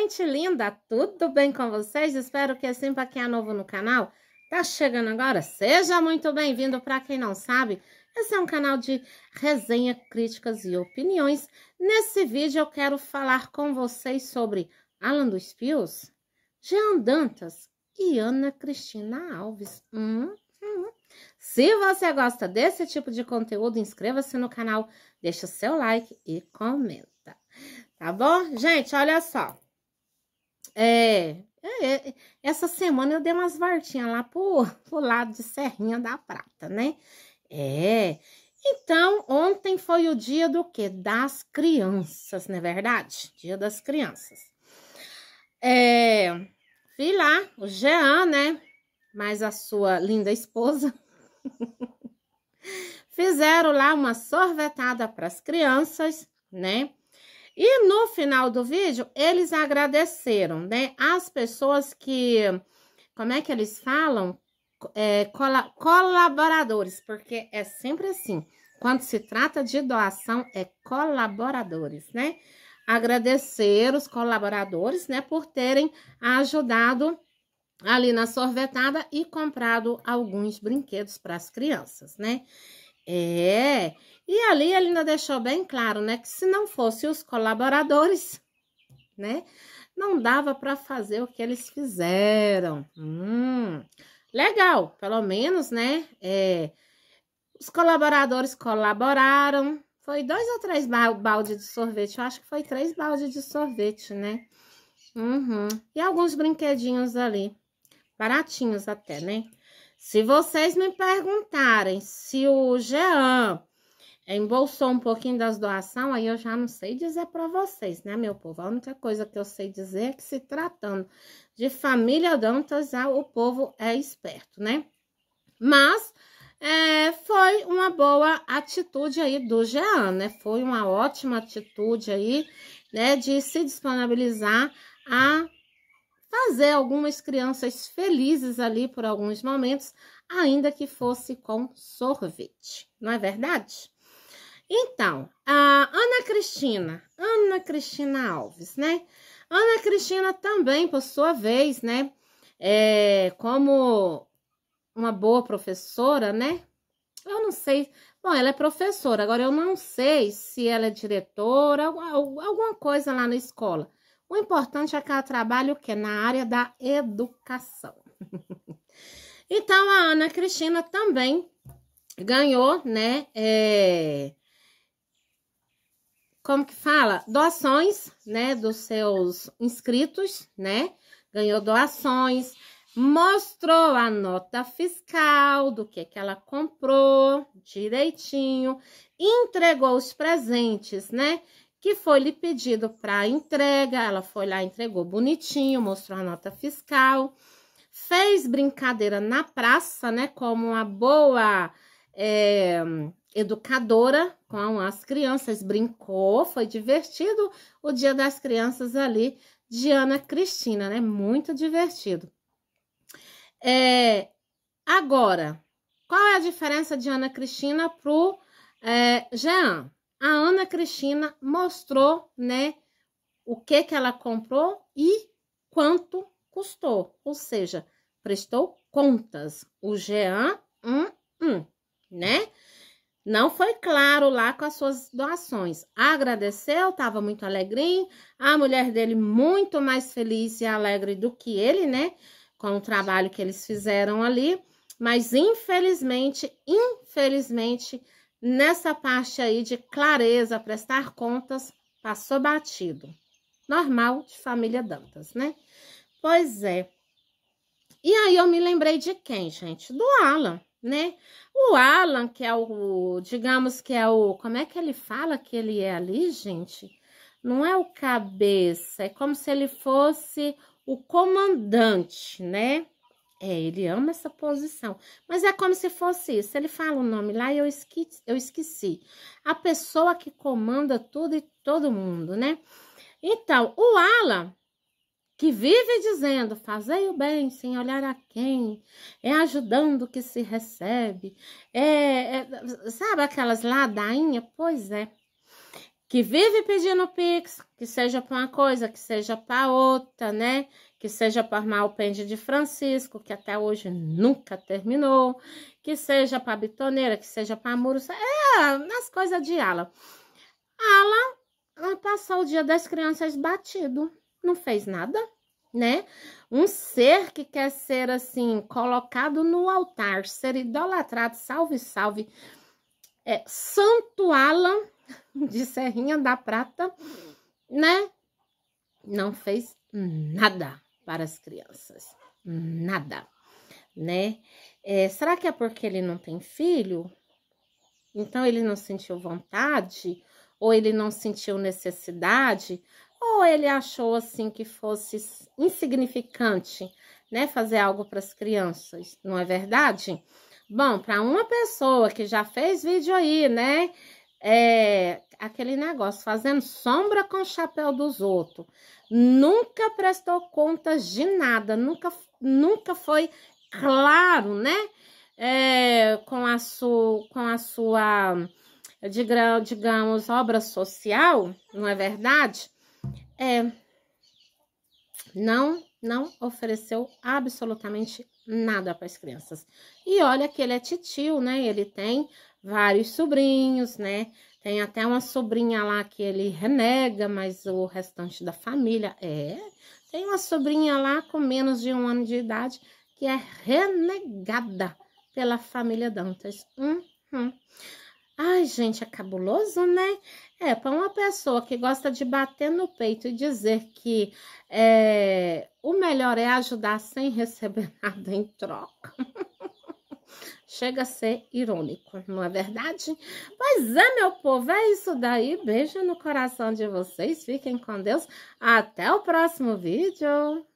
gente linda, tudo bem com vocês? Espero que assim para quem é novo no canal. Tá chegando agora? Seja muito bem-vindo para quem não sabe. Esse é um canal de resenha, críticas e opiniões. Nesse vídeo eu quero falar com vocês sobre Alan dos Pios, Jean Dantas e Ana Cristina Alves. Hum, hum. Se você gosta desse tipo de conteúdo, inscreva-se no canal, deixa o seu like e comenta. Tá bom? Gente, olha só. É, é, é, essa semana eu dei umas vartinhas lá pro, pro lado de Serrinha da Prata, né? É. Então, ontem foi o dia do quê? Das crianças, não é verdade? Dia das crianças. É, vi lá o Jean, né? Mais a sua linda esposa. Fizeram lá uma sorvetada para as crianças, né? E no final do vídeo, eles agradeceram, né? As pessoas que, como é que eles falam? É, col colaboradores, porque é sempre assim. Quando se trata de doação, é colaboradores, né? Agradecer os colaboradores, né, por terem ajudado ali na sorvetada e comprado alguns brinquedos para as crianças, né? É, e ali ele ainda deixou bem claro, né, que se não fosse os colaboradores, né, não dava para fazer o que eles fizeram. Hum, legal, pelo menos, né, é, os colaboradores colaboraram, foi dois ou três baldes de sorvete, eu acho que foi três baldes de sorvete, né, uhum. e alguns brinquedinhos ali, baratinhos até, né. Se vocês me perguntarem se o Jean embolsou um pouquinho das doações, aí eu já não sei dizer para vocês, né, meu povo? A única coisa que eu sei dizer é que se tratando de família Dantas, é, o povo é esperto, né? Mas é, foi uma boa atitude aí do Jean, né? Foi uma ótima atitude aí, né, de se disponibilizar a fazer algumas crianças felizes ali por alguns momentos, ainda que fosse com sorvete, não é verdade? Então, a Ana Cristina, Ana Cristina Alves, né? Ana Cristina também, por sua vez, né? É, como uma boa professora, né? Eu não sei. Bom, ela é professora, agora eu não sei se ela é diretora, alguma coisa lá na escola. O importante é que ela trabalha o quê? Na área da educação. então, a Ana Cristina também ganhou, né? É... Como que fala? Doações, né? Dos seus inscritos, né? Ganhou doações, mostrou a nota fiscal do que, que ela comprou direitinho, entregou os presentes, né? que foi lhe pedido para entrega. Ela foi lá, entregou bonitinho, mostrou a nota fiscal, fez brincadeira na praça, né? Como uma boa é, educadora com as crianças, brincou, foi divertido o dia das crianças ali de Ana Cristina, né? Muito divertido. É, agora, qual é a diferença de Ana Cristina para é, Jean? a Ana Cristina mostrou, né, o que que ela comprou e quanto custou, ou seja, prestou contas. O Jean, um, um, né? Não foi claro lá com as suas doações. Agradeceu, estava muito alegrinho. A mulher dele muito mais feliz e alegre do que ele, né? Com o trabalho que eles fizeram ali. Mas infelizmente, infelizmente, nessa parte aí de clareza, prestar contas, passou batido. Normal de família Dantas, né? Pois é. E aí eu me lembrei de quem, gente? Do Alan, né? O Alan, que é o, digamos que é o, como é que ele fala que ele é ali, gente? Não é o cabeça, é como se ele fosse o comandante, né? É, ele ama essa posição. Mas é como se fosse isso. Ele fala o nome lá e eu esqueci. Eu esqueci. A pessoa que comanda tudo e todo mundo, né? Então, o Ala, que vive dizendo, fazei o bem sem olhar a quem, é ajudando que se recebe, é, é sabe aquelas ladainhas? Pois é que vive pedindo Pix, que seja para uma coisa, que seja para outra, né? Que seja para armar o pende de Francisco, que até hoje nunca terminou, que seja para bitoneira, que seja para muro, é, nas coisas de ala. Ala passou o dia das crianças batido, não fez nada, né? Um ser que quer ser assim colocado no altar, ser idolatrado, salve, salve é, Santo Alan de Serrinha da Prata, né? Não fez nada para as crianças, nada, né? É, será que é porque ele não tem filho? Então ele não sentiu vontade, ou ele não sentiu necessidade, ou ele achou assim que fosse insignificante, né? Fazer algo para as crianças, não é verdade? Bom, para uma pessoa que já fez vídeo aí, né? É aquele negócio, fazendo sombra com o chapéu dos outros. Nunca prestou contas de nada, nunca, nunca foi claro, né? É, com, a su, com a sua, digamos, obra social, não é verdade? É, não, não ofereceu absolutamente nada para as crianças. E olha que ele é titio, né? Ele tem vários sobrinhos, né? Tem até uma sobrinha lá que ele renega, mas o restante da família é. Tem uma sobrinha lá com menos de um ano de idade que é renegada pela família Dantas. Uhum. Ai, gente, é cabuloso, né? É, para uma pessoa que gosta de bater no peito e dizer que é, o melhor é ajudar sem receber nada em troca. Chega a ser irônico, não é verdade? Pois é, meu povo, é isso daí. Beijo no coração de vocês, fiquem com Deus. Até o próximo vídeo.